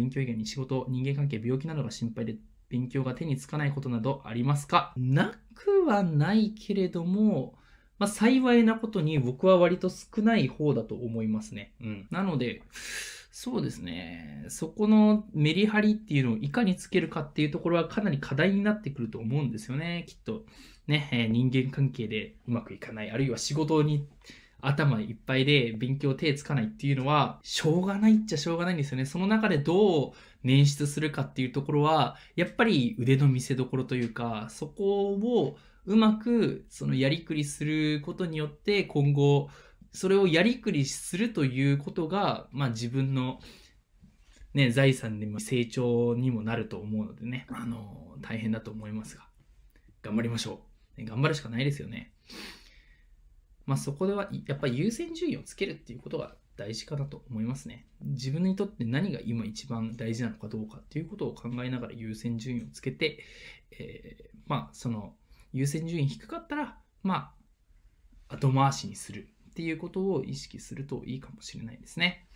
勉強以外に仕事、人間関係、病気などが心配で勉強が手につかないことなどありますかなくはないけれども、まあ、幸いなことに僕は割と少ない方だと思いますね。うん。なので、そうですね。そこのメリハリっていうのをいかにつけるかっていうところはかなり課題になってくると思うんですよね。きっと、ね、え人間関係でうまくいかない、あるいは仕事に頭いっぱいで勉強手つかないっていうのは、しょうがないっちゃしょうがないんですよね。その中でどう捻出するかっていうところは、やっぱり腕の見せ所というか、そこをうまくそのやりくりすることによって、今後、それをやりくりするということが、まあ自分のね、財産でも成長にもなると思うのでね、あの、大変だと思いますが、頑張りましょう。頑張るしかないですよね。まあ、そこではやっぱり優先順位をつけるっていうことが大事かなと思いますね。自分にとって何が今一番大事なのかどうかっていうことを考えながら優先順位をつけて、えー、まあその優先順位低かったら、まあ後回しにするっていうことを意識するといいかもしれないですね。